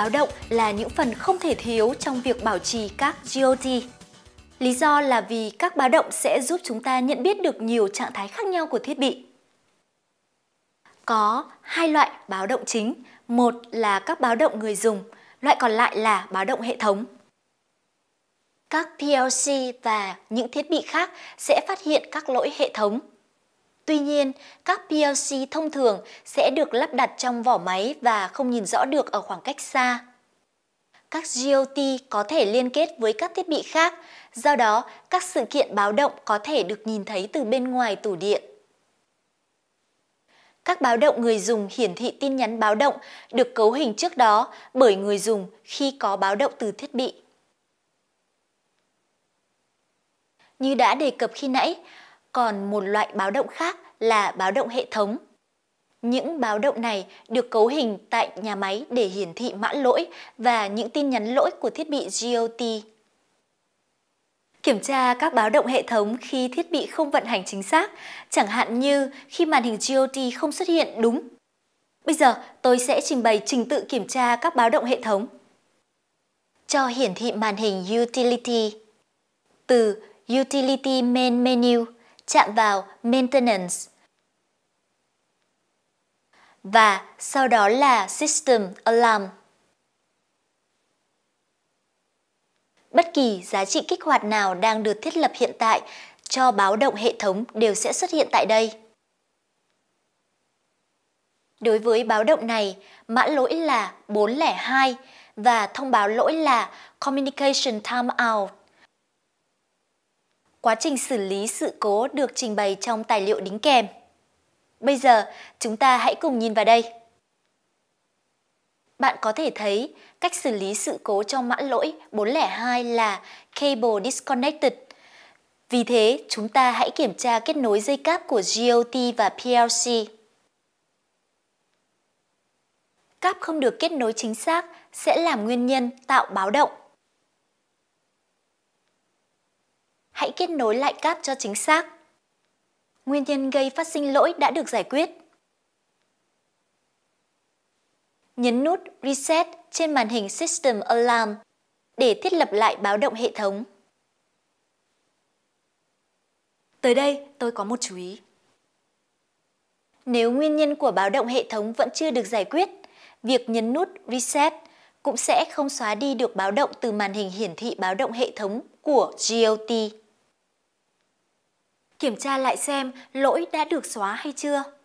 báo động là những phần không thể thiếu trong việc bảo trì các GOT. Lý do là vì các báo động sẽ giúp chúng ta nhận biết được nhiều trạng thái khác nhau của thiết bị. Có hai loại báo động chính, một là các báo động người dùng, loại còn lại là báo động hệ thống. Các PLC và những thiết bị khác sẽ phát hiện các lỗi hệ thống Tuy nhiên, các PLC thông thường sẽ được lắp đặt trong vỏ máy và không nhìn rõ được ở khoảng cách xa. Các GOT có thể liên kết với các thiết bị khác, do đó các sự kiện báo động có thể được nhìn thấy từ bên ngoài tủ điện. Các báo động người dùng hiển thị tin nhắn báo động được cấu hình trước đó bởi người dùng khi có báo động từ thiết bị. Như đã đề cập khi nãy, còn một loại báo động khác là báo động hệ thống. Những báo động này được cấu hình tại nhà máy để hiển thị mã lỗi và những tin nhắn lỗi của thiết bị GOT. Kiểm tra các báo động hệ thống khi thiết bị không vận hành chính xác, chẳng hạn như khi màn hình GOT không xuất hiện đúng. Bây giờ tôi sẽ trình bày trình tự kiểm tra các báo động hệ thống. Cho hiển thị màn hình Utility. Từ Utility Main Menu – chạm vào maintenance và sau đó là system alarm. Bất kỳ giá trị kích hoạt nào đang được thiết lập hiện tại cho báo động hệ thống đều sẽ xuất hiện tại đây. Đối với báo động này, mã lỗi là 402 và thông báo lỗi là Communication Timeout. Quá trình xử lý sự cố được trình bày trong tài liệu đính kèm. Bây giờ, chúng ta hãy cùng nhìn vào đây. Bạn có thể thấy cách xử lý sự cố cho mã lỗi 402 là Cable Disconnected. Vì thế, chúng ta hãy kiểm tra kết nối dây cáp của GOT và PLC. Cáp không được kết nối chính xác sẽ làm nguyên nhân tạo báo động hãy kết nối lại cáp cho chính xác. Nguyên nhân gây phát sinh lỗi đã được giải quyết. Nhấn nút Reset trên màn hình System Alarm để thiết lập lại báo động hệ thống. Tới đây, tôi có một chú ý. Nếu nguyên nhân của báo động hệ thống vẫn chưa được giải quyết, việc nhấn nút Reset cũng sẽ không xóa đi được báo động từ màn hình hiển thị báo động hệ thống của GOT kiểm tra lại xem lỗi đã được xóa hay chưa.